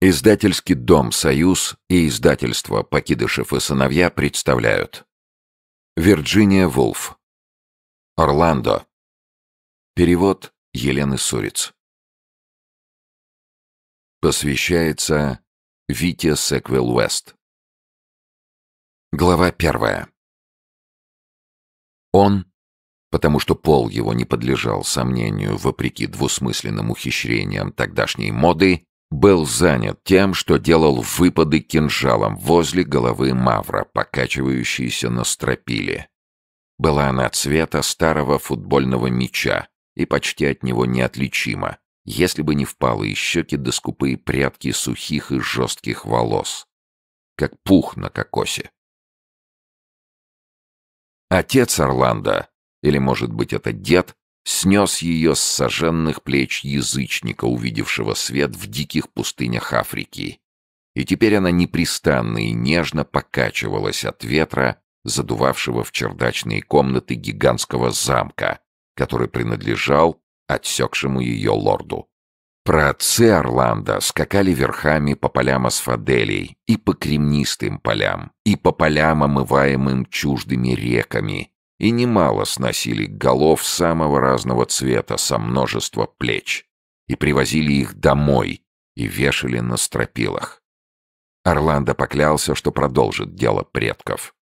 Издательский дом «Союз» и издательство «Покидышев и сыновья» представляют. Вирджиния Вулф. Орландо. Перевод Елены Суриц. Посвящается Вите Секвел Уэст. Глава первая. Он, потому что пол его не подлежал сомнению вопреки двусмысленным ухищрениям тогдашней моды, был занят тем, что делал выпады кинжалом возле головы Мавра, покачивающейся на стропиле. Была она цвета старого футбольного мяча и почти от него неотличима, если бы не впалые щеки да скупые прятки сухих и жестких волос, как пух на кокосе. Отец Орландо, или, может быть, это дед, снес ее с сожженных плеч язычника, увидевшего свет в диких пустынях Африки. И теперь она непрестанно и нежно покачивалась от ветра, задувавшего в чердачные комнаты гигантского замка, который принадлежал отсекшему ее лорду. Проотцы Орландо скакали верхами по полям асфаделей и по кремнистым полям, и по полям, омываемым чуждыми реками, и немало сносили голов самого разного цвета со множества плеч, и привозили их домой и вешали на стропилах. Орландо поклялся, что продолжит дело предков.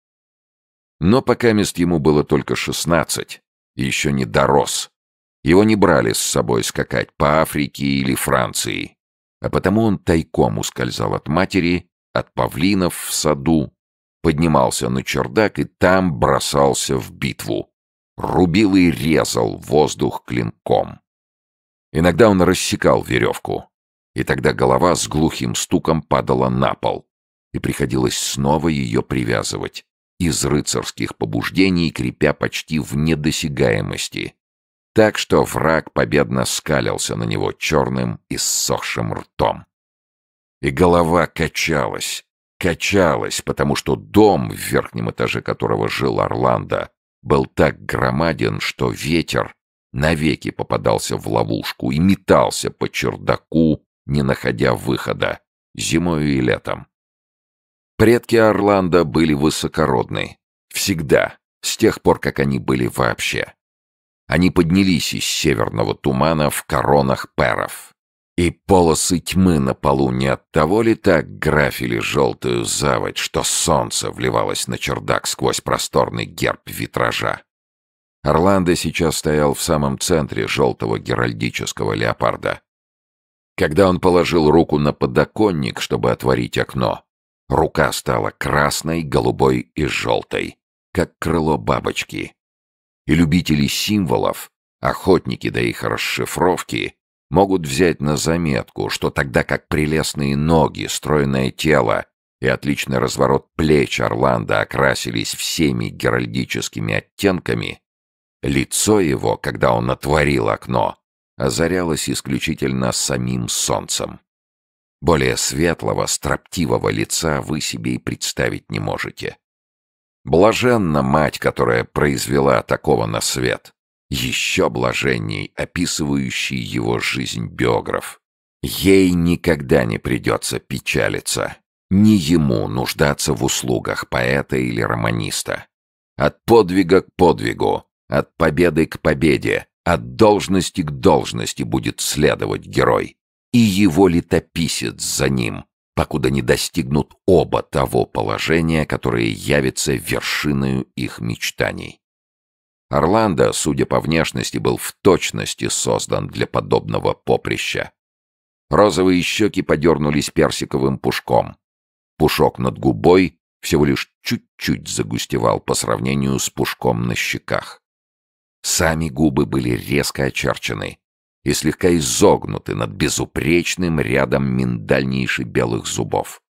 Но пока мест ему было только шестнадцать, и еще не дорос. Его не брали с собой скакать по Африке или Франции, а потому он тайком ускользал от матери, от павлинов в саду поднимался на чердак и там бросался в битву. Рубил и резал воздух клинком. Иногда он рассекал веревку, и тогда голова с глухим стуком падала на пол, и приходилось снова ее привязывать, из рыцарских побуждений крепя почти в недосягаемости, так что враг победно скалился на него черным и ссохшим ртом. И голова качалась, Качалось, потому что дом, в верхнем этаже которого жил Орландо, был так громаден, что ветер навеки попадался в ловушку и метался по чердаку, не находя выхода, зимою и летом. Предки Орландо были высокородны. Всегда, с тех пор, как они были вообще. Они поднялись из северного тумана в коронах перов. И полосы тьмы на полу не от того ли так графили желтую заводь, что солнце вливалось на чердак сквозь просторный герб витража? Орландо сейчас стоял в самом центре желтого геральдического леопарда. Когда он положил руку на подоконник, чтобы отворить окно, рука стала красной, голубой и желтой, как крыло бабочки. И любители символов, охотники до их расшифровки, могут взять на заметку, что тогда как прелестные ноги, стройное тело и отличный разворот плеч Орландо окрасились всеми геральдическими оттенками, лицо его, когда он отворил окно, озарялось исключительно самим солнцем. Более светлого, строптивого лица вы себе и представить не можете. Блаженна мать, которая произвела такого на свет еще блаженней описывающий его жизнь биограф. Ей никогда не придется печалиться, не ему нуждаться в услугах поэта или романиста. От подвига к подвигу, от победы к победе, от должности к должности будет следовать герой, и его летописец за ним, покуда не достигнут оба того положения, которое явится вершиною их мечтаний. Орландо, судя по внешности, был в точности создан для подобного поприща. Розовые щеки подернулись персиковым пушком. Пушок над губой всего лишь чуть-чуть загустевал по сравнению с пушком на щеках. Сами губы были резко очерчены и слегка изогнуты над безупречным рядом миндальнейших белых зубов.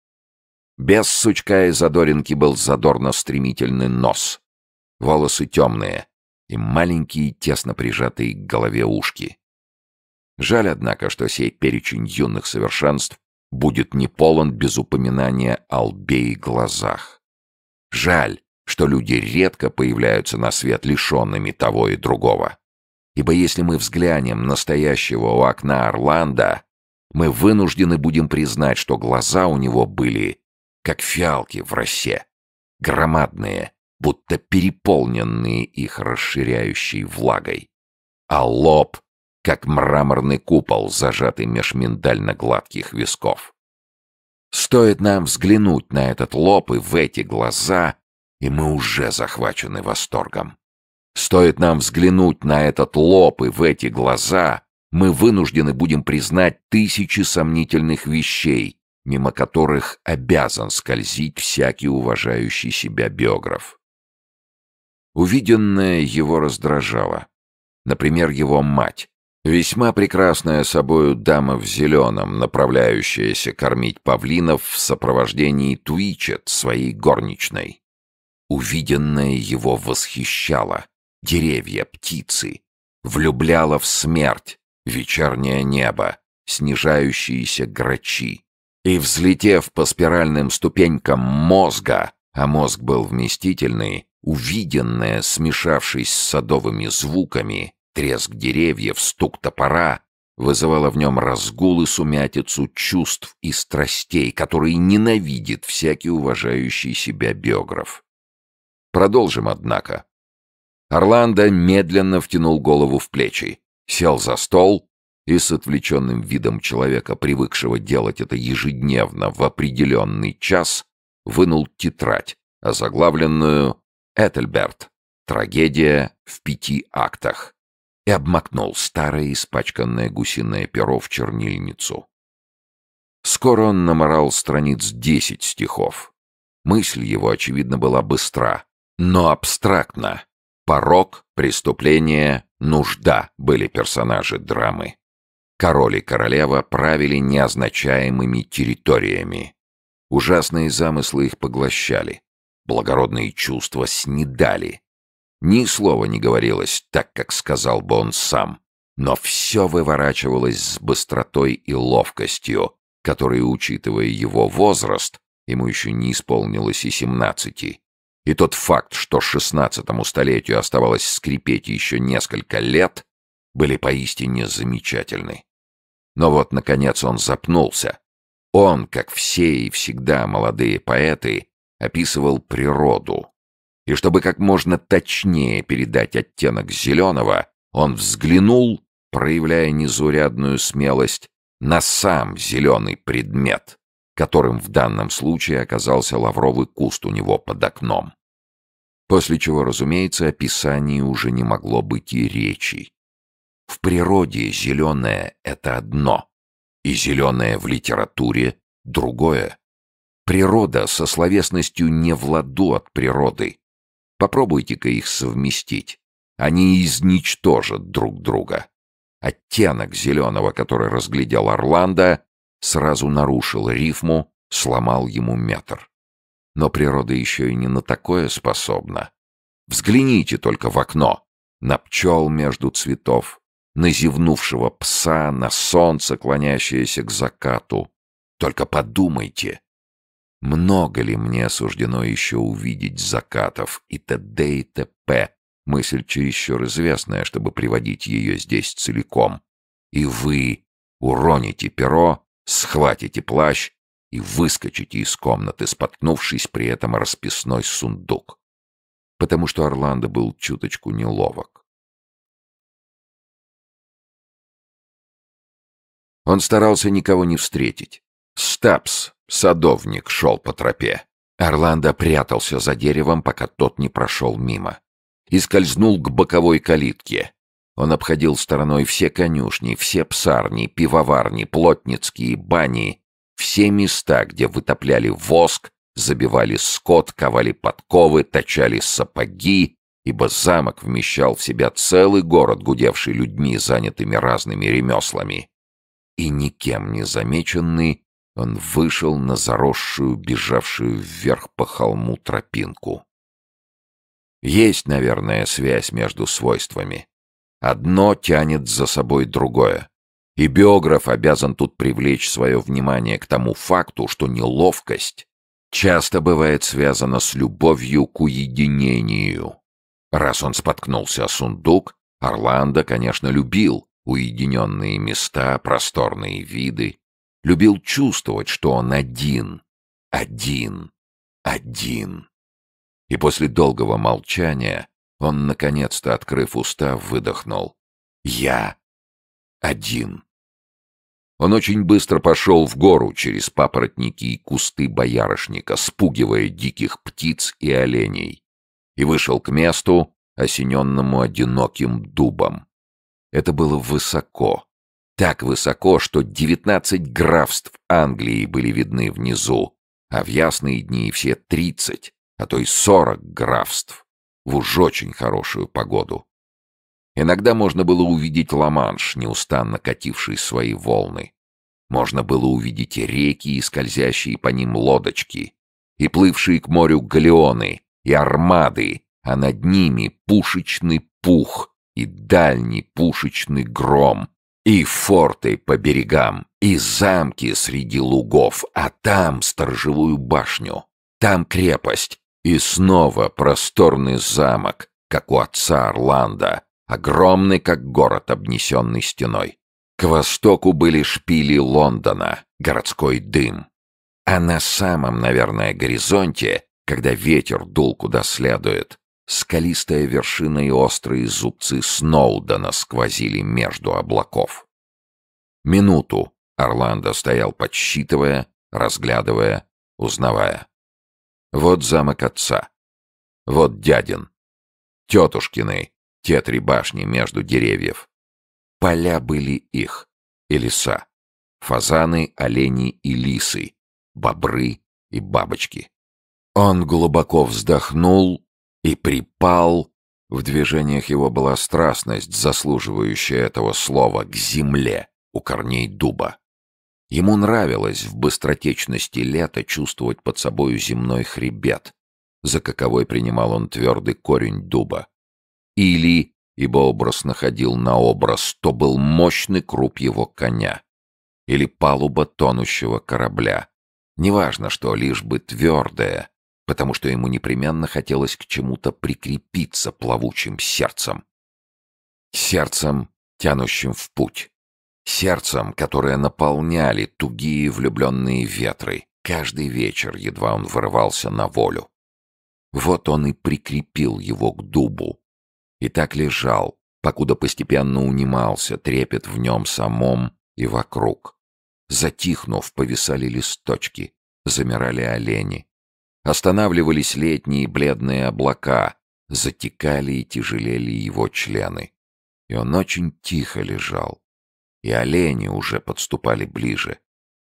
Без сучка и задоринки был задорно-стремительный нос. Волосы темные, и маленькие, тесно прижатые к голове ушки. Жаль, однако, что сей перечень юных совершенств будет не полон без упоминания о лбе и глазах. Жаль, что люди редко появляются на свет лишенными того и другого. Ибо если мы взглянем настоящего у окна Орландо, мы вынуждены будем признать, что глаза у него были как фиалки в росе, громадные, будто переполненные их расширяющей влагой. А лоб, как мраморный купол, зажатый меж миндально-гладких висков. Стоит нам взглянуть на этот лоб и в эти глаза, и мы уже захвачены восторгом. Стоит нам взглянуть на этот лоб и в эти глаза, мы вынуждены будем признать тысячи сомнительных вещей, мимо которых обязан скользить всякий уважающий себя биограф. Увиденное его раздражало. Например, его мать. Весьма прекрасная собою дама в зеленом, направляющаяся кормить павлинов в сопровождении Туичет, своей горничной. Увиденное его восхищало. Деревья, птицы. Влюбляло в смерть. Вечернее небо. Снижающиеся грачи. И, взлетев по спиральным ступенькам мозга, а мозг был вместительный, Увиденное, смешавшись с садовыми звуками, треск деревьев, стук топора, вызывало в нем разгул и сумятицу чувств и страстей, которые ненавидит всякий уважающий себя биограф. Продолжим, однако. Орландо медленно втянул голову в плечи, сел за стол и с отвлеченным видом человека, привыкшего делать это ежедневно в определенный час, вынул тетрадь, озаглавленную Этельберт. Трагедия в пяти актах. И обмакнул старое испачканное гусиное перо в чернильницу. Скоро он наморал страниц десять стихов. Мысль его, очевидно, была быстра, но абстрактна. Порок, преступление, нужда были персонажи драмы. Король и королева правили неозначаемыми территориями. Ужасные замыслы их поглощали. Благородные чувства снедали. Ни слова не говорилось, так как сказал бы он сам, но все выворачивалось с быстротой и ловкостью, которые, учитывая его возраст, ему еще не исполнилось и семнадцати, и тот факт, что шестнадцатому столетию оставалось скрипеть еще несколько лет, были поистине замечательны. Но вот, наконец, он запнулся. Он, как все и всегда молодые поэты, описывал природу. И чтобы как можно точнее передать оттенок зеленого, он взглянул, проявляя незурядную смелость, на сам зеленый предмет, которым в данном случае оказался лавровый куст у него под окном. После чего, разумеется, описании уже не могло быть и речи. В природе зеленое — это одно, и зеленое в литературе — другое. Природа со словесностью не в ладу от природы. Попробуйте-ка их совместить. Они изничтожат друг друга. Оттенок зеленого, который разглядел Орландо, сразу нарушил рифму, сломал ему метр. Но природа еще и не на такое способна. Взгляните только в окно. На пчел между цветов, на зевнувшего пса, на солнце, клонящееся к закату. Только подумайте, много ли мне суждено еще увидеть закатов и т.д. и т.п. Мысль чересчур известная, чтобы приводить ее здесь целиком. И вы уроните перо, схватите плащ и выскочите из комнаты, споткнувшись при этом расписной сундук. Потому что Орландо был чуточку неловок. Он старался никого не встретить. Стапс, садовник, шел по тропе. Орландо прятался за деревом, пока тот не прошел мимо. И скользнул к боковой калитке. Он обходил стороной все конюшни, все псарни, пивоварни, плотницкие, бани, все места, где вытопляли воск, забивали скот, ковали подковы, точали сапоги, ибо замок вмещал в себя целый город, гудевший людьми, занятыми разными ремеслами. И никем не замеченный, он вышел на заросшую, бежавшую вверх по холму тропинку. Есть, наверное, связь между свойствами. Одно тянет за собой другое. И биограф обязан тут привлечь свое внимание к тому факту, что неловкость часто бывает связана с любовью к уединению. Раз он споткнулся о сундук, Орландо, конечно, любил уединенные места, просторные виды любил чувствовать, что он один, один, один. И после долгого молчания он, наконец-то, открыв уста, выдохнул. «Я один». Он очень быстро пошел в гору через папоротники и кусты боярышника, спугивая диких птиц и оленей, и вышел к месту, осененному одиноким дубом. Это было высоко, так высоко, что 19 графств Англии были видны внизу, а в ясные дни все 30, а то и 40 графств, в уж очень хорошую погоду. Иногда можно было увидеть Ла-Манш, неустанно кативший свои волны. Можно было увидеть реки и скользящие по ним лодочки, и плывшие к морю галеоны, и армады, а над ними пушечный пух и дальний пушечный гром — и форты по берегам, и замки среди лугов, а там сторожевую башню, там крепость, и снова просторный замок, как у отца Орландо, огромный, как город, обнесенный стеной. К востоку были шпили Лондона, городской дым. А на самом, наверное, горизонте, когда ветер дул куда следует, Скалистая вершина и острые зубцы Сноудена сквозили между облаков. Минуту Орландо стоял, подсчитывая, разглядывая, узнавая. Вот замок отца. Вот дядин. Тетушкины, те три башни между деревьев. Поля были их, и леса. Фазаны, олени и лисы, бобры и бабочки. Он глубоко вздохнул и припал. В движениях его была страстность, заслуживающая этого слова, к земле у корней дуба. Ему нравилось в быстротечности лета чувствовать под собою земной хребет, за каковой принимал он твердый корень дуба. Или, ибо образ находил на образ, то был мощный круп его коня. Или палуба тонущего корабля. Неважно, что лишь бы твердое потому что ему непременно хотелось к чему-то прикрепиться плавучим сердцем. Сердцем, тянущим в путь. Сердцем, которое наполняли тугие влюбленные ветры. Каждый вечер едва он вырывался на волю. Вот он и прикрепил его к дубу. И так лежал, покуда постепенно унимался трепет в нем самом и вокруг. Затихнув, повисали листочки, замирали олени, Останавливались летние бледные облака, затекали и тяжелели его члены. И он очень тихо лежал. И олени уже подступали ближе,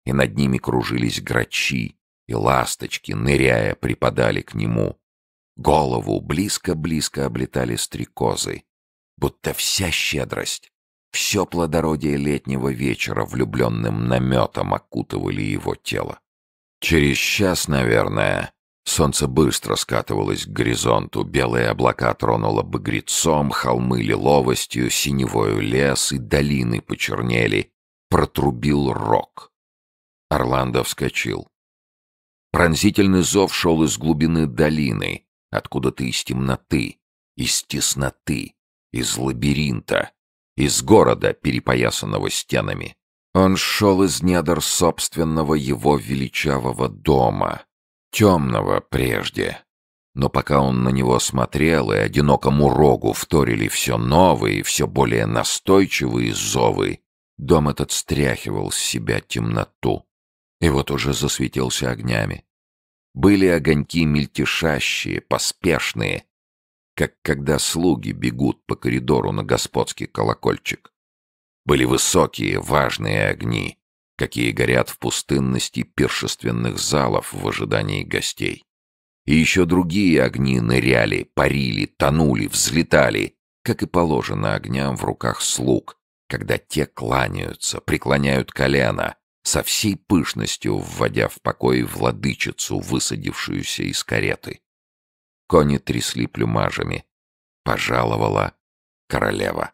и над ними кружились грачи, и ласточки, ныряя, припадали к нему. Голову близко-близко облетали стрекозы, будто вся щедрость, все плодородие летнего вечера влюбленным наметом окутывали его тело. Через час, наверное, Солнце быстро скатывалось к горизонту, белые облака тронуло багрецом, холмы лиловостью, синевою лес и долины почернели. Протрубил рог. Орландо вскочил. Пронзительный зов шел из глубины долины, откуда-то из темноты, из тесноты, из лабиринта, из города, перепоясанного стенами. Он шел из недр собственного его величавого дома, темного прежде. Но пока он на него смотрел, и одинокому рогу вторили все новые, все более настойчивые зовы, дом этот стряхивал с себя темноту. И вот уже засветился огнями. Были огоньки мельтешащие, поспешные, как когда слуги бегут по коридору на господский колокольчик. Были высокие, важные огни, какие горят в пустынности пиршественных залов в ожидании гостей. И еще другие огни ныряли, парили, тонули, взлетали, как и положено огням в руках слуг, когда те кланяются, преклоняют колено, со всей пышностью вводя в покой владычицу, высадившуюся из кареты. Кони трясли плюмажами. Пожаловала королева.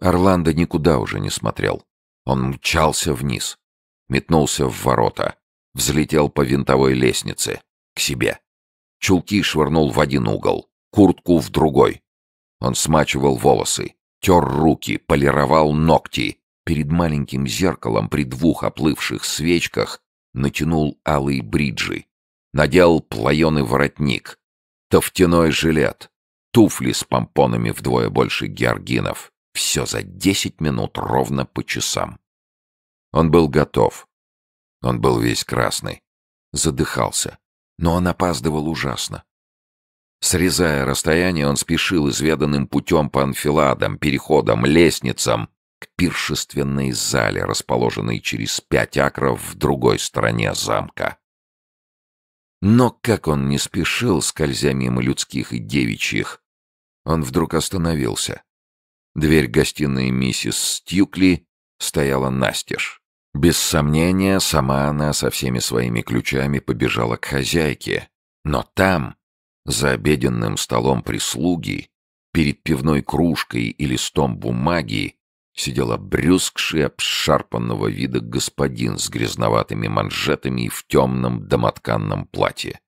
Орландо никуда уже не смотрел. Он мчался вниз, метнулся в ворота, взлетел по винтовой лестнице, к себе. Чулки швырнул в один угол, куртку в другой. Он смачивал волосы, тер руки, полировал ногти. Перед маленьким зеркалом при двух оплывших свечках натянул алые бриджи, надел плаеный воротник, тофтяной жилет, туфли с помпонами вдвое больше георгинов, все за десять минут ровно по часам. Он был готов. Он был весь красный. Задыхался. Но он опаздывал ужасно. Срезая расстояние, он спешил изведанным путем по анфиладам, переходам, лестницам к пиршественной зале, расположенной через пять акров в другой стороне замка. Но как он не спешил, скользя мимо людских и девичьих, он вдруг остановился. Дверь гостиной миссис Стюкли стояла настежь. Без сомнения, сама она со всеми своими ключами побежала к хозяйке. Но там, за обеденным столом прислуги, перед пивной кружкой и листом бумаги, сидела брюзгший обшарпанного вида господин с грязноватыми манжетами в темном домотканном платье.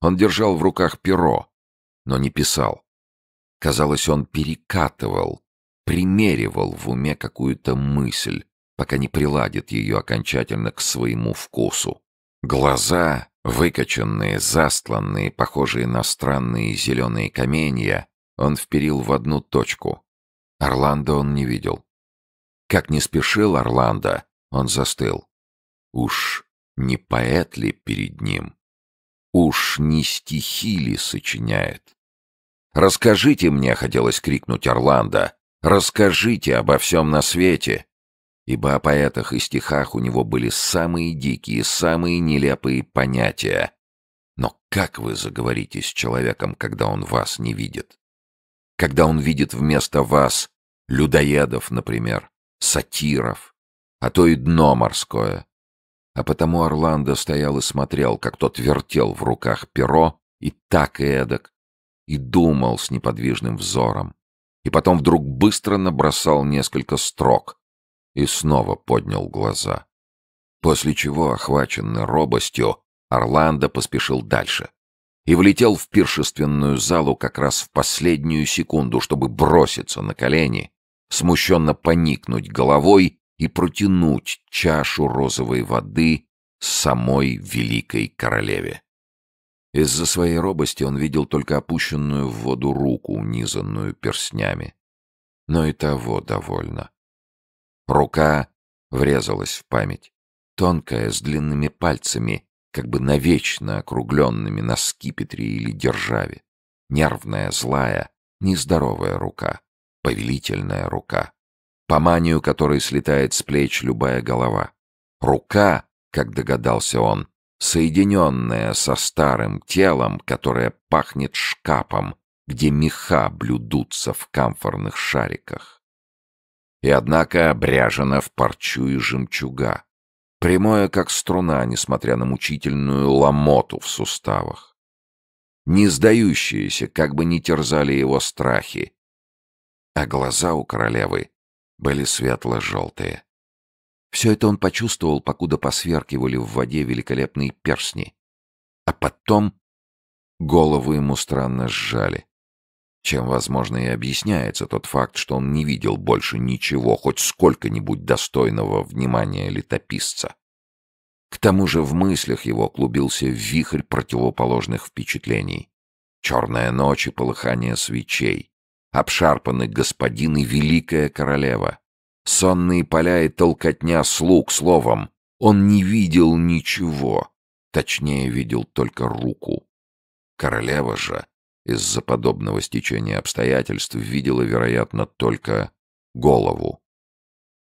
Он держал в руках перо, но не писал. Казалось, он перекатывал, примеривал в уме какую-то мысль, пока не приладит ее окончательно к своему вкусу. Глаза, выкоченные, застланные, похожие на странные зеленые каменья, он вперил в одну точку. Орландо он не видел. Как не спешил Орландо, он застыл. Уж не поэт ли перед ним? Уж не стихи ли сочиняет? «Расскажите мне!» — хотелось крикнуть Орландо. «Расскажите обо всем на свете!» Ибо о поэтах и стихах у него были самые дикие, самые нелепые понятия. Но как вы заговорите с человеком, когда он вас не видит? Когда он видит вместо вас людоедов, например, сатиров, а то и дно морское. А потому Орландо стоял и смотрел, как тот вертел в руках перо, и так и эдак, и думал с неподвижным взором. И потом вдруг быстро набросал несколько строк и снова поднял глаза. После чего, охваченный робостью, Орландо поспешил дальше и влетел в пиршественную залу как раз в последнюю секунду, чтобы броситься на колени, смущенно поникнуть головой и протянуть чашу розовой воды самой великой королеве. Из-за своей робости он видел только опущенную в воду руку, унизанную перстнями. Но и того довольно. Рука врезалась в память. Тонкая, с длинными пальцами, как бы навечно округленными на скипетре или державе. Нервная, злая, нездоровая рука. Повелительная рука. По манию которой слетает с плеч любая голова. Рука, как догадался он, соединенная со старым телом, которое пахнет шкапом, где меха блюдутся в камфорных шариках. И однако обряжена в парчу и жемчуга. Прямое, как струна, несмотря на мучительную ломоту в суставах. Не сдающиеся, как бы не терзали его страхи. А глаза у королевы были светло-желтые. Все это он почувствовал, покуда посверкивали в воде великолепные перстни. А потом голову ему странно сжали. Чем, возможно, и объясняется тот факт, что он не видел больше ничего, хоть сколько-нибудь достойного внимания летописца. К тому же в мыслях его клубился вихрь противоположных впечатлений. Черная ночь и полыхание свечей, обшарпанный господин и великая королева, Сонные поля и толкотня слуг, словом. Он не видел ничего. Точнее, видел только руку. Королева же из-за подобного стечения обстоятельств видела, вероятно, только голову.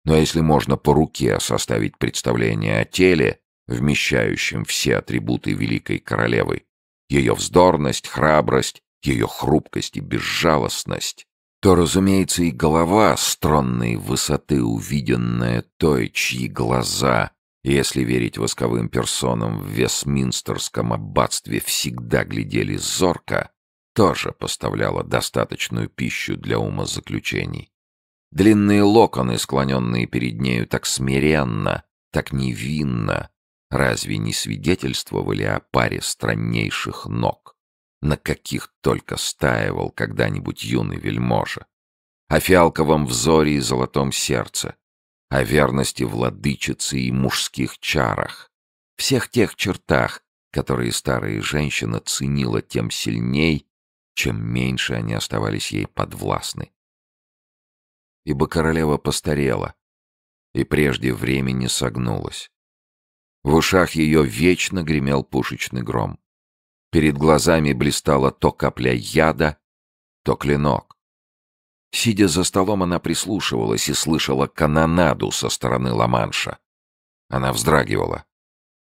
Но если можно по руке составить представление о теле, вмещающем все атрибуты великой королевы, ее вздорность, храбрость, ее хрупкость и безжалостность, то, разумеется, и голова стронной высоты, увиденная той, чьи глаза, если верить восковым персонам в Вестминстерском аббатстве, всегда глядели зорко, тоже поставляла достаточную пищу для умозаключений. Длинные локоны, склоненные перед нею так смиренно, так невинно, разве не свидетельствовали о паре страннейших ног? на каких только стаивал когда-нибудь юный вельможа, о фиалковом взоре и золотом сердце, о верности владычицы и мужских чарах, всех тех чертах, которые старая женщина ценила тем сильней, чем меньше они оставались ей подвластны. Ибо королева постарела и прежде времени согнулась. В ушах ее вечно гремел пушечный гром. Перед глазами блистала то капля яда, то клинок. Сидя за столом, она прислушивалась и слышала канонаду со стороны Ла-Манша. Она вздрагивала.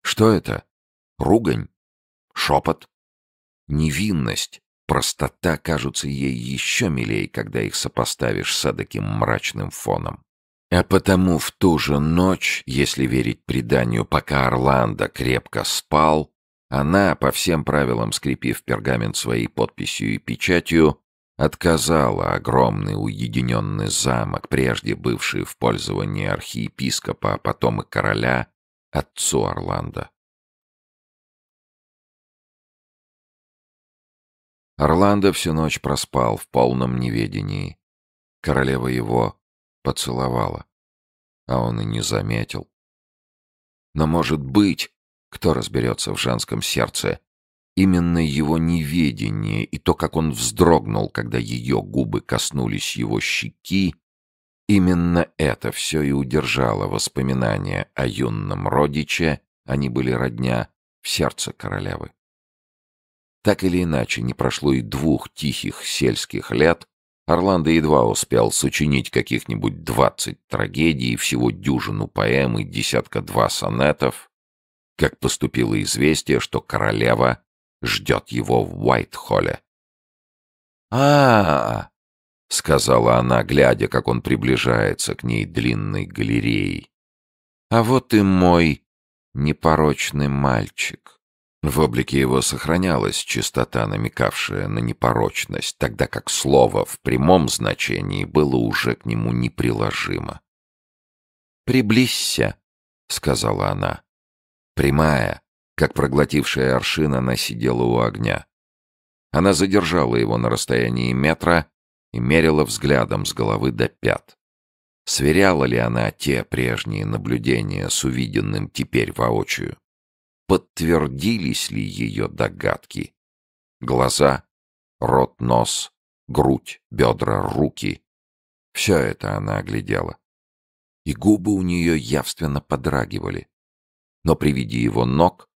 Что это? Ругань? Шепот? Невинность, простота кажутся ей еще милей, когда их сопоставишь с таким мрачным фоном. А потому в ту же ночь, если верить преданию, пока Орландо крепко спал, она, по всем правилам скрепив пергамент своей подписью и печатью, отказала огромный уединенный замок, прежде бывший в пользовании архиепископа, а потом и короля, отцу Орландо. Орландо всю ночь проспал в полном неведении. Королева его поцеловала, а он и не заметил. Но, может быть, кто разберется в женском сердце? Именно его неведение и то, как он вздрогнул, когда ее губы коснулись его щеки, именно это все и удержало воспоминания о юном родиче, они были родня, в сердце королевы. Так или иначе, не прошло и двух тихих сельских лет, Орландо едва успел сочинить каких-нибудь двадцать трагедий, всего дюжину поэм и десятка-два сонетов, как поступило известие, что королева ждет его в Уайтхолле. а, -а, -а — сказала она, глядя, как он приближается к ней длинной галереей. «А вот и мой непорочный мальчик». В облике его сохранялась чистота, намекавшая на непорочность, тогда как слово в прямом значении было уже к нему неприложимо. «Приблизься», — сказала она. Прямая, как проглотившая аршин, она сидела у огня. Она задержала его на расстоянии метра и мерила взглядом с головы до пят. Сверяла ли она те прежние наблюдения с увиденным теперь воочию? Подтвердились ли ее догадки? Глаза, рот, нос, грудь, бедра, руки. Все это она оглядела. И губы у нее явственно подрагивали но при виде его ног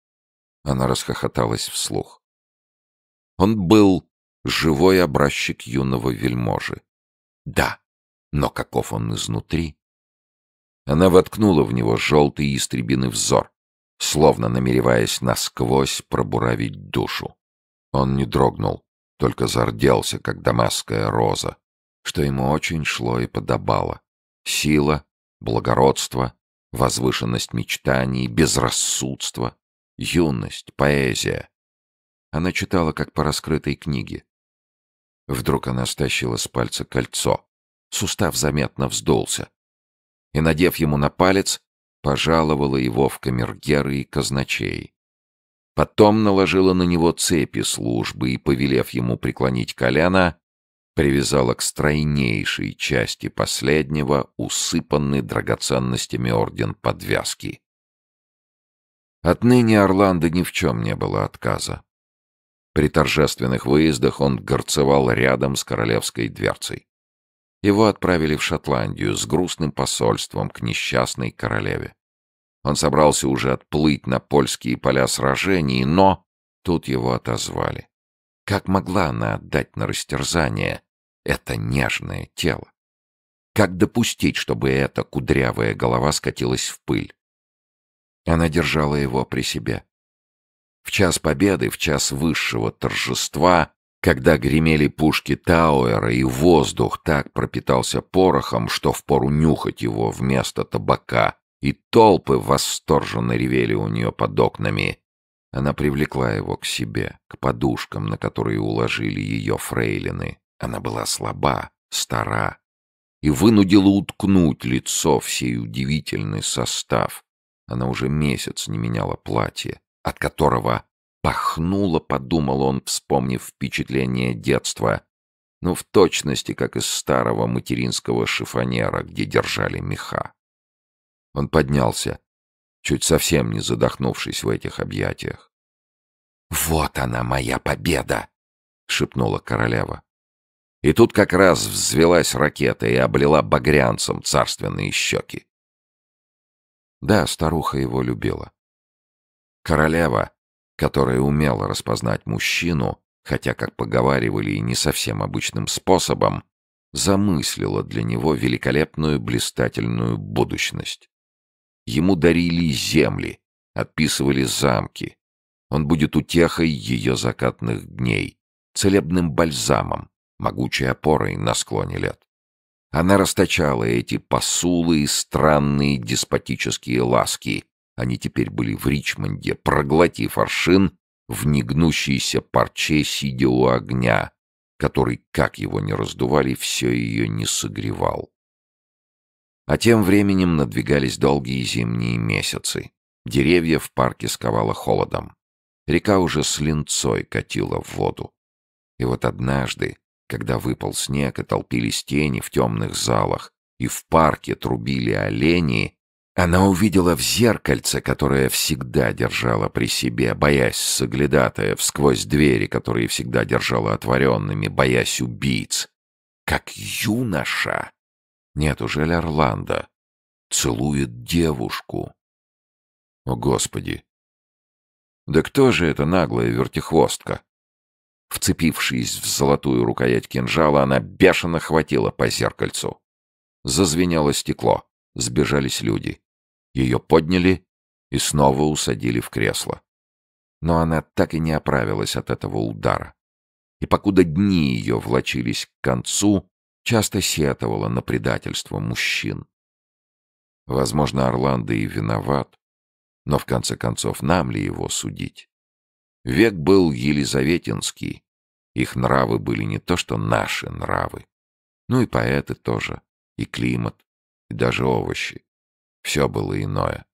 она расхохоталась вслух. Он был живой образчик юного вельможи. Да, но каков он изнутри? Она воткнула в него желтый истребиный взор, словно намереваясь насквозь пробуравить душу. Он не дрогнул, только зарделся, как дамасская роза, что ему очень шло и подобало. Сила, благородство, возвышенность мечтаний, безрассудство, юность, поэзия. Она читала, как по раскрытой книге. Вдруг она стащила с пальца кольцо. Сустав заметно вздулся. И, надев ему на палец, пожаловала его в камергеры и казначей. Потом наложила на него цепи службы и, повелев ему преклонить колено, привязала к стройнейшей части последнего усыпанный драгоценностями орден подвязки. Отныне Орландо ни в чем не было отказа. При торжественных выездах он горцевал рядом с королевской дверцей. Его отправили в Шотландию с грустным посольством к несчастной королеве. Он собрался уже отплыть на польские поля сражений, но тут его отозвали. Как могла она отдать на растерзание это нежное тело? Как допустить, чтобы эта кудрявая голова скатилась в пыль? Она держала его при себе. В час победы, в час высшего торжества, когда гремели пушки Тауэра и воздух так пропитался порохом, что впору нюхать его вместо табака, и толпы восторженно ревели у нее под окнами, она привлекла его к себе, к подушкам, на которые уложили ее фрейлины. Она была слаба, стара, и вынудила уткнуть лицо в сей удивительный состав. Она уже месяц не меняла платье, от которого пахнуло, подумал он, вспомнив впечатление детства, но в точности, как из старого материнского шифонера, где держали меха. Он поднялся, чуть совсем не задохнувшись в этих объятиях. «Вот она, моя победа!» — шепнула королева. И тут как раз взвелась ракета и облила багрянцем царственные щеки. Да, старуха его любила. Королева, которая умела распознать мужчину, хотя, как поговаривали, и не совсем обычным способом, замыслила для него великолепную блистательную будущность. Ему дарили земли, отписывали замки. Он будет утехой ее закатных дней, целебным бальзамом, могучей опорой на склоне лет. Она расточала эти посулы и странные деспотические ласки. Они теперь были в Ричмонде, проглотив аршин в негнущейся парче, сидя у огня, который, как его ни раздували, все ее не согревал. А тем временем надвигались долгие зимние месяцы. Деревья в парке сковало холодом. Река уже с линцой катила в воду. И вот однажды, когда выпал снег и толпились тени в темных залах, и в парке трубили олени, она увидела в зеркальце, которое всегда держала при себе, боясь соглядатая сквозь двери, которые всегда держала отворенными, боясь убийц, как юноша нет, уже Орландо. Целует девушку. О, Господи! Да кто же эта наглая вертихвостка? Вцепившись в золотую рукоять кинжала, она бешено хватила по зеркальцу. Зазвенело стекло. Сбежались люди. Ее подняли и снова усадили в кресло. Но она так и не оправилась от этого удара. И покуда дни ее влочились к концу, часто сетовала на предательство мужчин. Возможно, Орландо и виноват, но в конце концов нам ли его судить? Век был елизаветинский, их нравы были не то что наши нравы. Ну и поэты тоже, и климат, и даже овощи. Все было иное.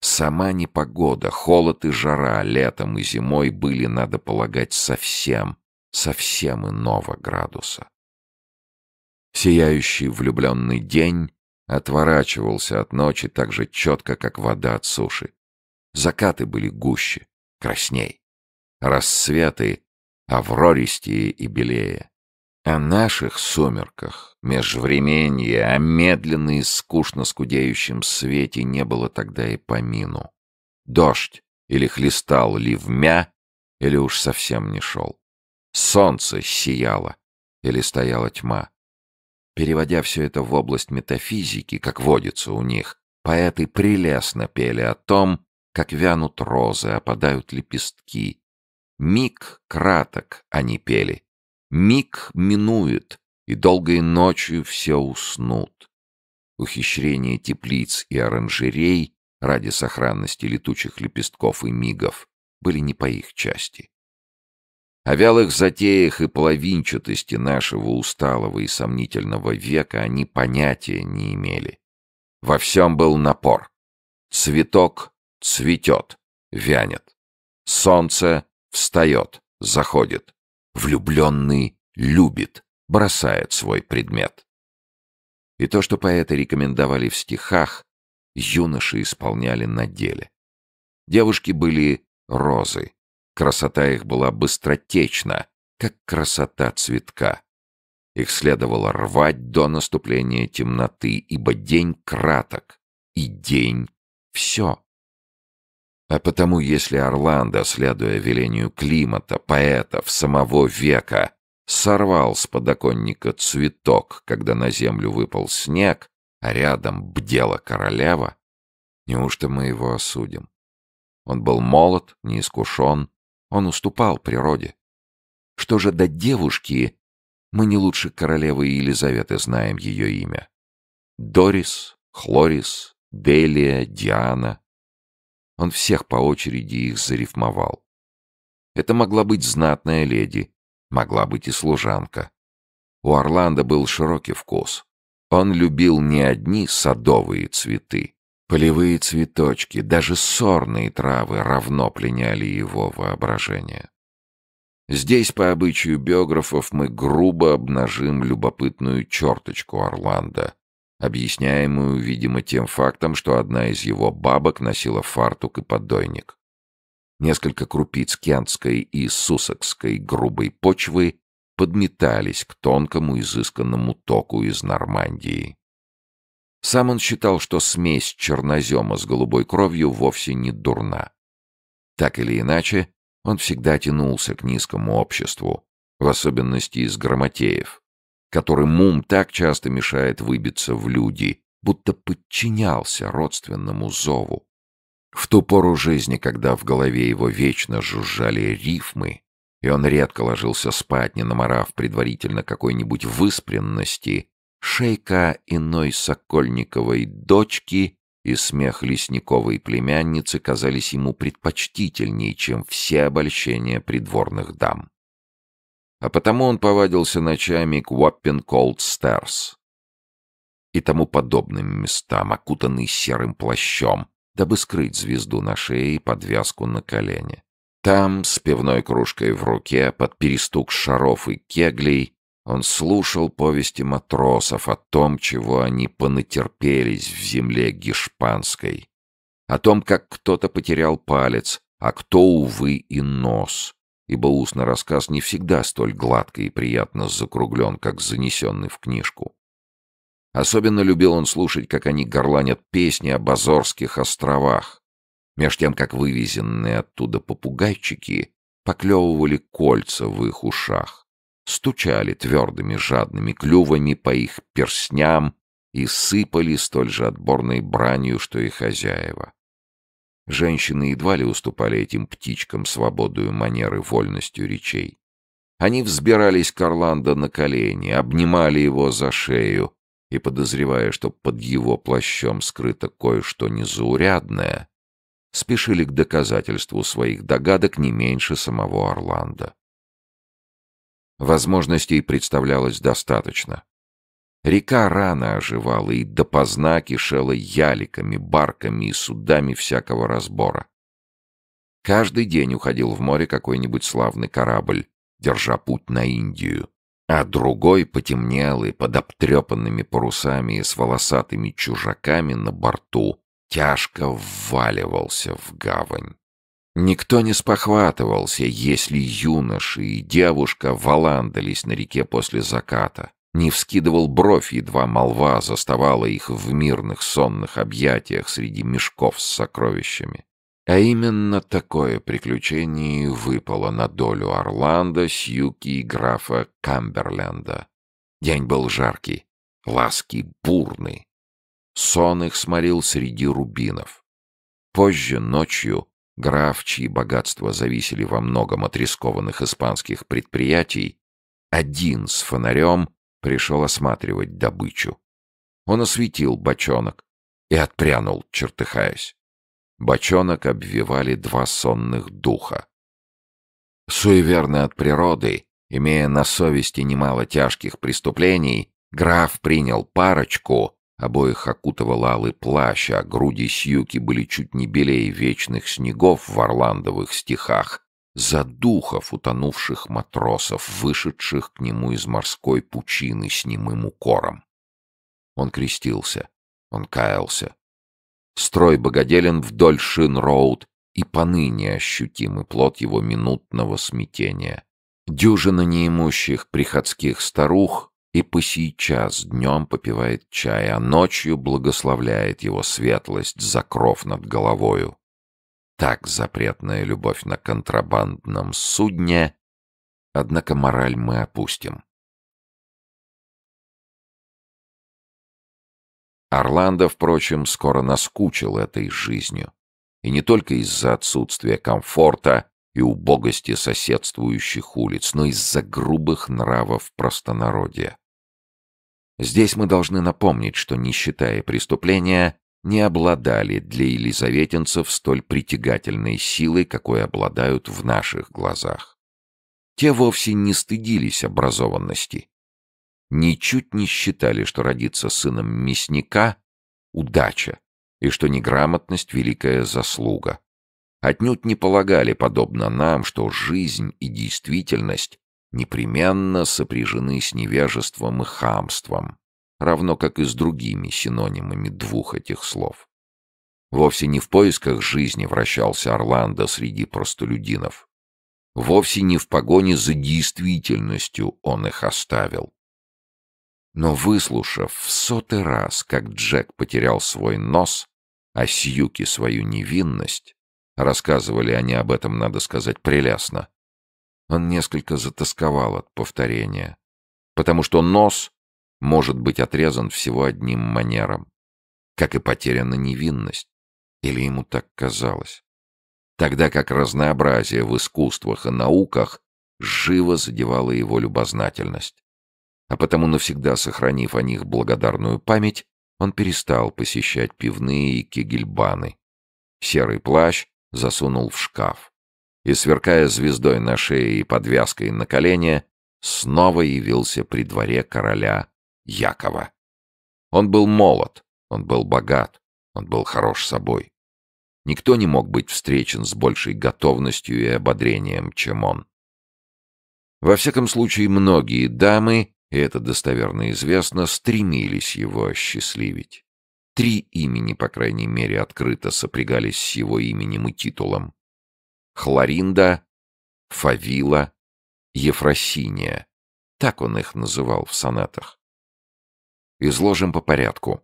Сама непогода, холод и жара летом и зимой были, надо полагать, совсем, совсем иного градуса. Сияющий влюбленный день отворачивался от ночи так же четко, как вода от суши. Закаты были гуще, красней. Рассветы аврористее и белее. О наших сумерках, межвременье, о медленно и скучно скудеющем свете не было тогда и помину. Дождь или хлестал ливмя, или уж совсем не шел. Солнце сияло, или стояла тьма. Переводя все это в область метафизики, как водится у них, поэты прелестно пели о том, как вянут розы, опадают лепестки. Миг краток они пели. Миг минует, и долгой ночью все уснут. Ухищрение теплиц и оранжерей ради сохранности летучих лепестков и мигов были не по их части. О вялых затеях и половинчатости нашего усталого и сомнительного века они понятия не имели. Во всем был напор. Цветок цветет, вянет. Солнце встает, заходит. Влюбленный любит, бросает свой предмет. И то, что поэты рекомендовали в стихах, юноши исполняли на деле. Девушки были розы, Красота их была быстротечна, как красота цветка. Их следовало рвать до наступления темноты, ибо день краток, и день — все. А потому, если Орландо, следуя велению климата, поэтов, самого века, сорвал с подоконника цветок, когда на землю выпал снег, а рядом бдела королева, неужто мы его осудим? Он был молод, неискушен, он уступал природе. Что же до девушки, мы не лучше королевы Елизаветы знаем ее имя. Дорис, Хлорис, Делия, Диана. Он всех по очереди их зарифмовал. Это могла быть знатная леди, могла быть и служанка. У Орландо был широкий вкус. Он любил не одни садовые цветы, Полевые цветочки, даже сорные травы равно пленяли его воображение. Здесь, по обычаю биографов, мы грубо обнажим любопытную черточку Орландо, объясняемую, видимо, тем фактом, что одна из его бабок носила фартук и поддойник. Несколько крупиц кентской и сусокской грубой почвы подметались к тонкому изысканному току из Нормандии. Сам он считал, что смесь чернозема с голубой кровью вовсе не дурна. Так или иначе, он всегда тянулся к низкому обществу, в особенности из грамотеев, которым ум так часто мешает выбиться в люди, будто подчинялся родственному зову. В ту пору жизни, когда в голове его вечно жужжали рифмы, и он редко ложился спать, не наморав предварительно какой-нибудь выспренности, шейка иной Сокольниковой дочки и смех Лесниковой племянницы казались ему предпочтительнее, чем все обольщения придворных дам. А потому он повадился ночами к Уаппин Колд Стерс и тому подобным местам, окутанный серым плащом, дабы скрыть звезду на шее и подвязку на колене. Там, с пивной кружкой в руке, под перестук шаров и кеглей, он слушал повести матросов о том, чего они понатерпелись в земле гешпанской, о том, как кто-то потерял палец, а кто, увы, и нос, ибо устный рассказ не всегда столь гладко и приятно закруглен, как занесенный в книжку. Особенно любил он слушать, как они горланят песни о Базорских островах, меж тем, как вывезенные оттуда попугайчики поклевывали кольца в их ушах стучали твердыми жадными клювами по их персням и сыпали столь же отборной бранью, что и хозяева. Женщины едва ли уступали этим птичкам свободою манеры вольностью речей. Они взбирались к Орландо на колени, обнимали его за шею, и, подозревая, что под его плащом скрыто кое-что незаурядное, спешили к доказательству своих догадок не меньше самого Орландо. Возможностей представлялось достаточно. Река рано оживала и допоздна кишела яликами, барками и судами всякого разбора. Каждый день уходил в море какой-нибудь славный корабль, держа путь на Индию, а другой и под обтрепанными парусами и с волосатыми чужаками на борту, тяжко вваливался в гавань. Никто не спохватывался, если юноши и девушка валандались на реке после заката, не вскидывал бровь, едва молва заставала их в мирных сонных объятиях среди мешков с сокровищами. А именно такое приключение выпало на долю Орландо, Сьюки и графа Камберленда. День был жаркий, ласки бурный. Сон их сморил среди рубинов. Позже, ночью, Граф, чьи богатства зависели во многом от рискованных испанских предприятий, один с фонарем пришел осматривать добычу. Он осветил бочонок и отпрянул, чертыхаясь. Бочонок обвивали два сонных духа. Суеверно от природы, имея на совести немало тяжких преступлений, граф принял парочку Обоих окутывал алый плащ, а груди Сьюки были чуть не белее вечных снегов в орландовых стихах, за духов утонувших матросов, вышедших к нему из морской пучины с немым укором. Он крестился, он каялся. Строй богоделен вдоль Шин-Роуд и поныне ощутимый плод его минутного смятения. Дюжина неимущих приходских старух и по сейчас днем попивает чай, а ночью благословляет его светлость за кров над головою. Так запретная любовь на контрабандном судне, однако мораль мы опустим. Орландо, впрочем, скоро наскучил этой жизнью. И не только из-за отсутствия комфорта и убогости соседствующих улиц, но из-за грубых нравов простонародья. Здесь мы должны напомнить, что, не считая преступления, не обладали для елизаветинцев столь притягательной силой, какой обладают в наших глазах. Те вовсе не стыдились образованности. Ничуть не считали, что родиться сыном мясника — удача, и что неграмотность — великая заслуга. Отнюдь не полагали, подобно нам, что жизнь и действительность непременно сопряжены с невежеством и хамством, равно как и с другими синонимами двух этих слов. Вовсе не в поисках жизни вращался Орландо среди простолюдинов. Вовсе не в погоне за действительностью он их оставил. Но выслушав в сотый раз, как Джек потерял свой нос, а Сьюки свою невинность, рассказывали они об этом, надо сказать, прелестно, он несколько затасковал от повторения, потому что нос может быть отрезан всего одним манером, как и потеряна невинность, или ему так казалось, тогда как разнообразие в искусствах и науках живо задевало его любознательность. А потому, навсегда сохранив о них благодарную память, он перестал посещать пивные и кегельбаны. Серый плащ засунул в шкаф и, сверкая звездой на шее и подвязкой на колене, снова явился при дворе короля Якова. Он был молод, он был богат, он был хорош собой. Никто не мог быть встречен с большей готовностью и ободрением, чем он. Во всяком случае, многие дамы, и это достоверно известно, стремились его осчастливить. Три имени, по крайней мере, открыто сопрягались с его именем и титулом. Хлоринда, Фавила, Ефросиния. Так он их называл в сонатах. Изложим по порядку.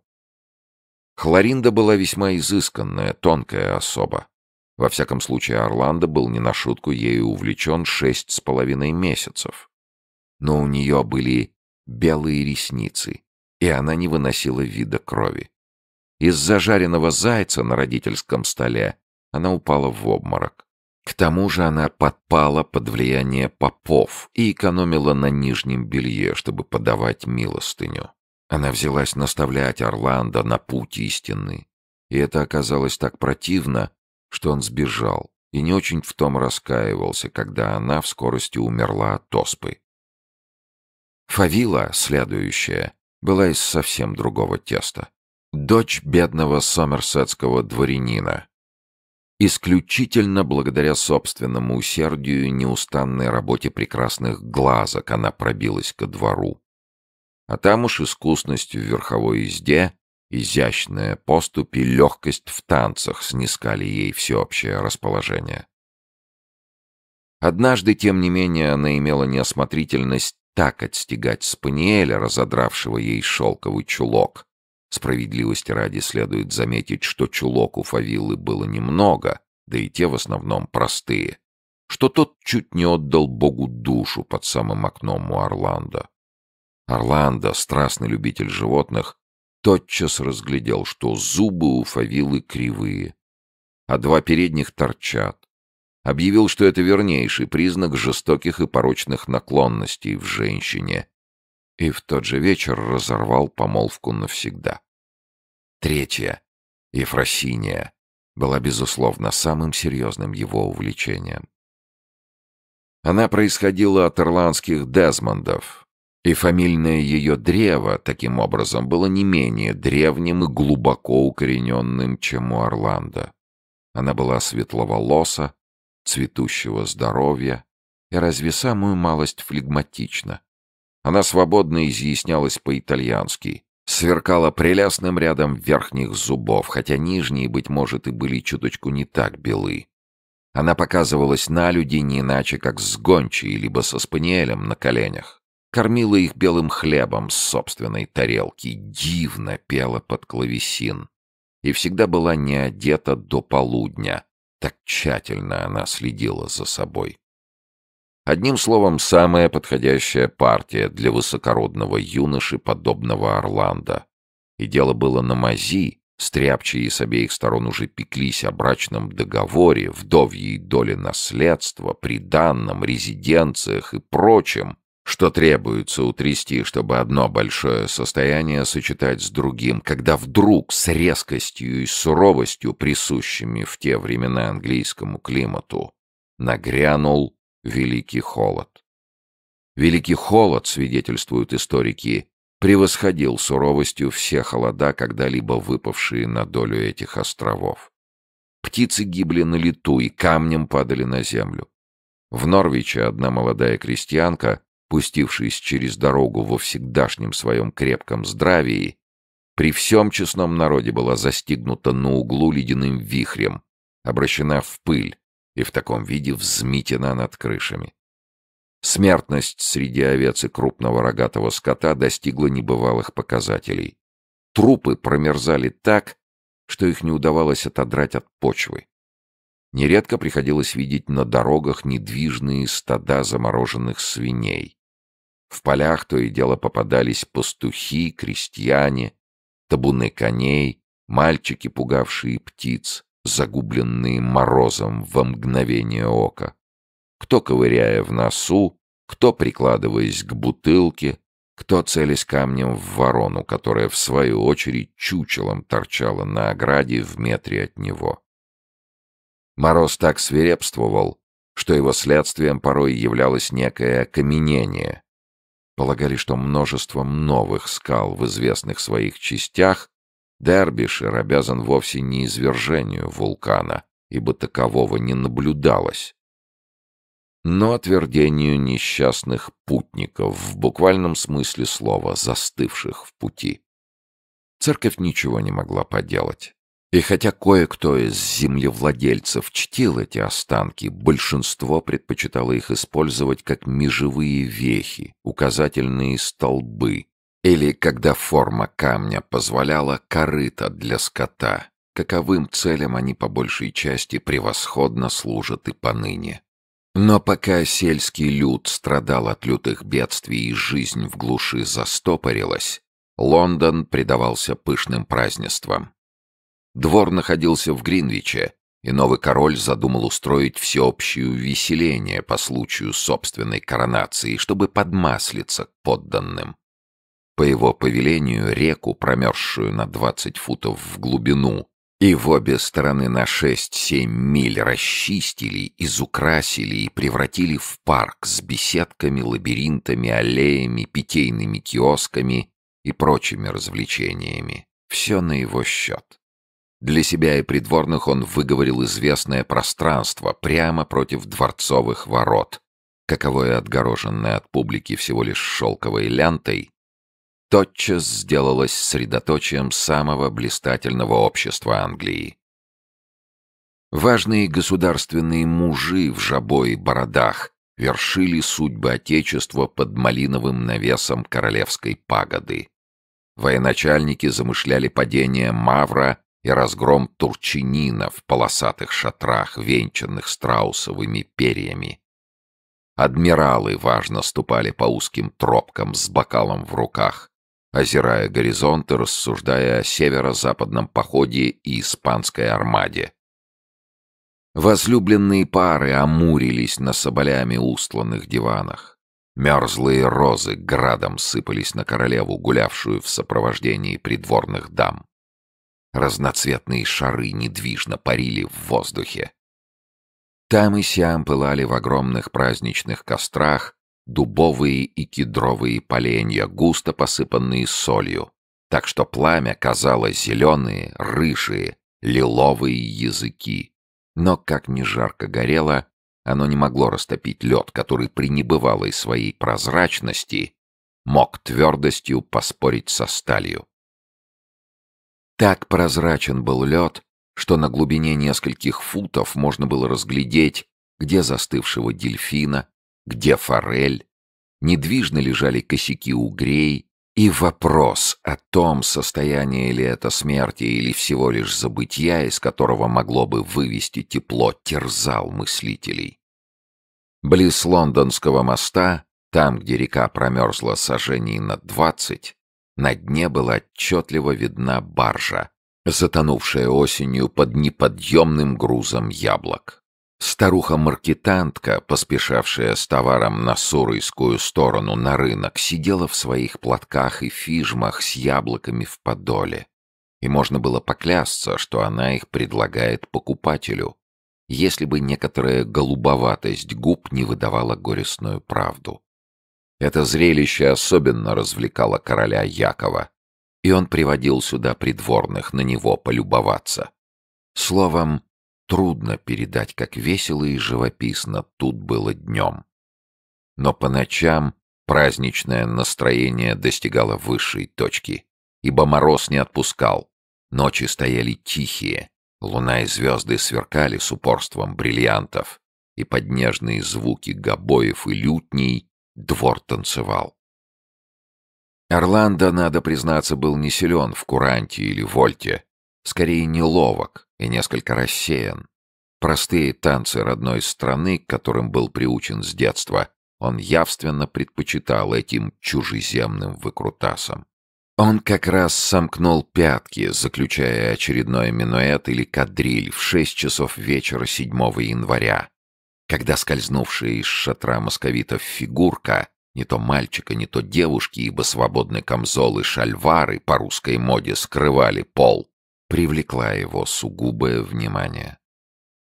Хлоринда была весьма изысканная, тонкая особа. Во всяком случае, Орландо был не на шутку ею увлечен шесть с половиной месяцев. Но у нее были белые ресницы, и она не выносила вида крови. Из-за жареного зайца на родительском столе она упала в обморок. К тому же она подпала под влияние попов и экономила на нижнем белье, чтобы подавать милостыню. Она взялась наставлять Орландо на путь истинный. И это оказалось так противно, что он сбежал и не очень в том раскаивался, когда она в скорости умерла от оспы. Фавила, следующая, была из совсем другого теста. Дочь бедного сомерсетского дворянина, Исключительно благодаря собственному усердию и неустанной работе прекрасных глазок она пробилась ко двору. А там уж искусность в верховой езде, изящная поступь и легкость в танцах снискали ей всеобщее расположение. Однажды, тем не менее, она имела неосмотрительность так отстегать спаниеля, разодравшего ей шелковый чулок, Справедливости ради следует заметить, что чулок у Фавилы было немного, да и те в основном простые, что тот чуть не отдал Богу душу под самым окном у Орландо. Орландо, страстный любитель животных, тотчас разглядел, что зубы у Фавилы кривые, а два передних торчат. Объявил, что это вернейший признак жестоких и порочных наклонностей в женщине и в тот же вечер разорвал помолвку навсегда. Третья, Ефросиния, была, безусловно, самым серьезным его увлечением. Она происходила от ирландских Дезмондов, и фамильное ее древо, таким образом, было не менее древним и глубоко укорененным, чем у Орландо. Она была светловолоса, цветущего здоровья и разве самую малость флегматична, она свободно изъяснялась по-итальянски. Сверкала прелестным рядом верхних зубов, хотя нижние, быть может, и были чуточку не так белы. Она показывалась на люди не иначе, как с гончей, либо со спаниелем на коленях. Кормила их белым хлебом с собственной тарелки, дивно пела под клавесин. И всегда была не одета до полудня. Так тщательно она следила за собой. Одним словом, самая подходящая партия для высокородного юноши, подобного Орландо. И дело было на мази, стряпчие с обеих сторон уже пеклись о брачном договоре, вдовьей доле наследства, приданном, резиденциях и прочем, что требуется утрясти, чтобы одно большое состояние сочетать с другим, когда вдруг с резкостью и суровостью, присущими в те времена английскому климату, нагрянул великий холод. Великий холод, свидетельствуют историки, превосходил суровостью все холода, когда-либо выпавшие на долю этих островов. Птицы гибли на лету и камнем падали на землю. В Норвиче одна молодая крестьянка, пустившись через дорогу во всегдашнем своем крепком здравии, при всем честном народе была застигнута на углу ледяным вихрем, обращена в пыль, и в таком виде взметена над крышами. Смертность среди овец и крупного рогатого скота достигла небывалых показателей. Трупы промерзали так, что их не удавалось отодрать от почвы. Нередко приходилось видеть на дорогах недвижные стада замороженных свиней. В полях то и дело попадались пастухи, крестьяне, табуны коней, мальчики, пугавшие птиц загубленные морозом во мгновение ока. Кто ковыряя в носу, кто прикладываясь к бутылке, кто целясь камнем в ворону, которая, в свою очередь, чучелом торчала на ограде в метре от него. Мороз так свирепствовал, что его следствием порой являлось некое окаменение. Полагали, что множеством новых скал в известных своих частях Дербишир обязан вовсе не извержению вулкана, ибо такового не наблюдалось, но отвердению несчастных путников, в буквальном смысле слова, застывших в пути. Церковь ничего не могла поделать. И хотя кое-кто из землевладельцев чтил эти останки, большинство предпочитало их использовать как межевые вехи, указательные столбы, или когда форма камня позволяла корыто для скота, каковым целям они по большей части превосходно служат и поныне. Но пока сельский люд страдал от лютых бедствий и жизнь в глуши застопорилась, Лондон предавался пышным празднествам. Двор находился в Гринвиче, и новый король задумал устроить всеобщее веселение по случаю собственной коронации, чтобы подмаслиться к подданным по его повелению, реку, промерзшую на 20 футов в глубину, и в обе стороны на 6-7 миль расчистили, изукрасили и превратили в парк с беседками, лабиринтами, аллеями, питейными киосками и прочими развлечениями. Все на его счет. Для себя и придворных он выговорил известное пространство прямо против дворцовых ворот, каковое отгороженное от публики всего лишь шелковой лянтой, тотчас сделалась средоточием самого блистательного общества Англии. Важные государственные мужи в жабо и бородах вершили судьбы Отечества под малиновым навесом королевской пагоды. Военачальники замышляли падение Мавра и разгром турчинина в полосатых шатрах, венчанных страусовыми перьями. Адмиралы важно ступали по узким тропкам с бокалом в руках озирая горизонт и рассуждая о северо-западном походе и испанской армаде. Возлюбленные пары омурились на соболями устланных диванах. Мерзлые розы градом сыпались на королеву, гулявшую в сопровождении придворных дам. Разноцветные шары недвижно парили в воздухе. Там и сям пылали в огромных праздничных кострах дубовые и кедровые поленья, густо посыпанные солью, так что пламя казало зеленые, рыжие, лиловые языки. Но как ни жарко горело, оно не могло растопить лед, который при небывалой своей прозрачности мог твердостью поспорить со сталью. Так прозрачен был лед, что на глубине нескольких футов можно было разглядеть, где застывшего дельфина, где форель? Недвижно лежали косяки угрей, и вопрос о том, состояние ли это смерти или всего лишь забытья, из которого могло бы вывести тепло, терзал мыслителей. Близ лондонского моста, там, где река промерзла сожжений на двадцать, на дне была отчетливо видна баржа, затонувшая осенью под неподъемным грузом яблок. Старуха-маркетантка, поспешавшая с товаром на суройскую сторону на рынок, сидела в своих платках и фижмах с яблоками в подоле. И можно было поклясться, что она их предлагает покупателю, если бы некоторая голубоватость губ не выдавала горестную правду. Это зрелище особенно развлекало короля Якова, и он приводил сюда придворных на него полюбоваться. Словом, Трудно передать, как весело и живописно тут было днем. Но по ночам праздничное настроение достигало высшей точки, ибо мороз не отпускал. Ночи стояли тихие, луна и звезды сверкали с упорством бриллиантов, и под нежные звуки гобоев и лютней двор танцевал. Орландо, надо признаться, был не силен в куранте или вольте, скорее неловок и несколько рассеян. Простые танцы родной страны, к которым был приучен с детства, он явственно предпочитал этим чужеземным выкрутасам. Он как раз сомкнул пятки, заключая очередной минуэт или кадриль в шесть часов вечера 7 января, когда скользнувшая из шатра московитов фигурка, не то мальчика, не то девушки, ибо свободные камзолы, шальвары по русской моде скрывали пол, привлекла его сугубое внимание.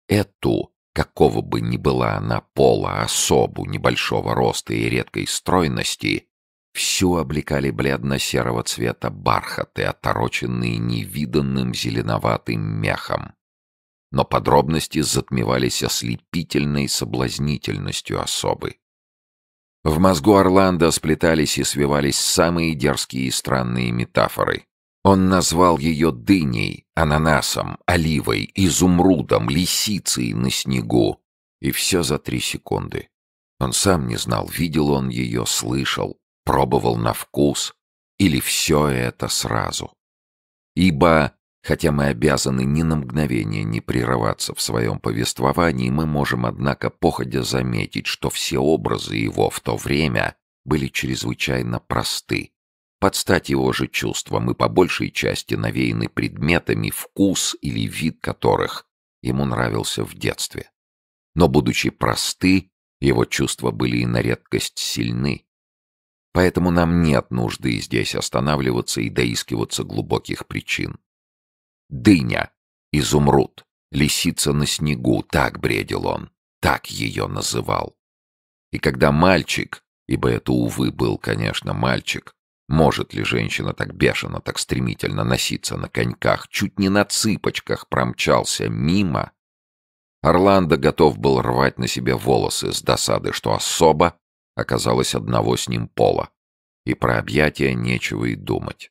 Эту, какого бы ни была она пола, особу небольшого роста и редкой стройности, всю облекали бледно-серого цвета бархаты, отороченные невиданным зеленоватым мехом. Но подробности затмевались ослепительной соблазнительностью особы. В мозгу Орландо сплетались и свивались самые дерзкие и странные метафоры. Он назвал ее дыней, ананасом, оливой, изумрудом, лисицей на снегу. И все за три секунды. Он сам не знал, видел он ее, слышал, пробовал на вкус или все это сразу. Ибо, хотя мы обязаны ни на мгновение не прерываться в своем повествовании, мы можем, однако, походя заметить, что все образы его в то время были чрезвычайно просты под стать его же чувствам и по большей части навеяны предметами, вкус или вид которых ему нравился в детстве. Но, будучи просты, его чувства были и на редкость сильны. Поэтому нам нет нужды здесь останавливаться и доискиваться глубоких причин. «Дыня», «Изумруд», «Лисица на снегу» — так бредил он, так ее называл. И когда мальчик, ибо это, увы, был, конечно, мальчик, может ли женщина так бешено, так стремительно носиться на коньках, чуть не на цыпочках промчался мимо? Орландо готов был рвать на себе волосы с досады, что особо оказалось одного с ним пола, и про объятия нечего и думать.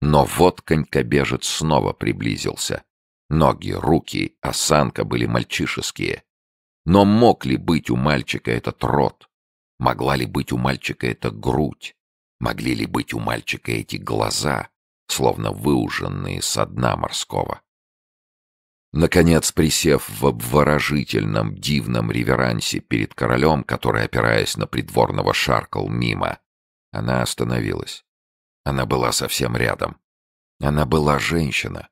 Но вот конькобежец снова приблизился. Ноги, руки, осанка были мальчишеские. Но мог ли быть у мальчика этот рот? Могла ли быть у мальчика эта грудь? Могли ли быть у мальчика эти глаза, словно выуженные со дна морского? Наконец, присев в обворожительном дивном реверансе перед королем, который, опираясь на придворного, шаркал мимо, она остановилась. Она была совсем рядом. Она была женщина.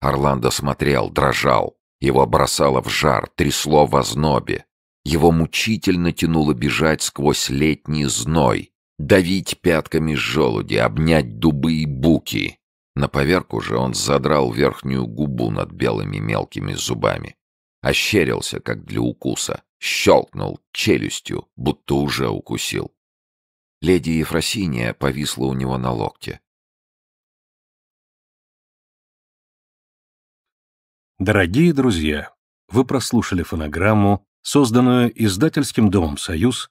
Орландо смотрел, дрожал. Его бросало в жар, трясло в ознобе. Его мучительно тянуло бежать сквозь летний зной давить пятками желуди, обнять дубы и буки. На поверку же он задрал верхнюю губу над белыми мелкими зубами. Ощерился, как для укуса, щелкнул челюстью, будто уже укусил. Леди Ефросиния повисла у него на локте. Дорогие друзья, вы прослушали фонограмму, созданную издательским домом «Союз»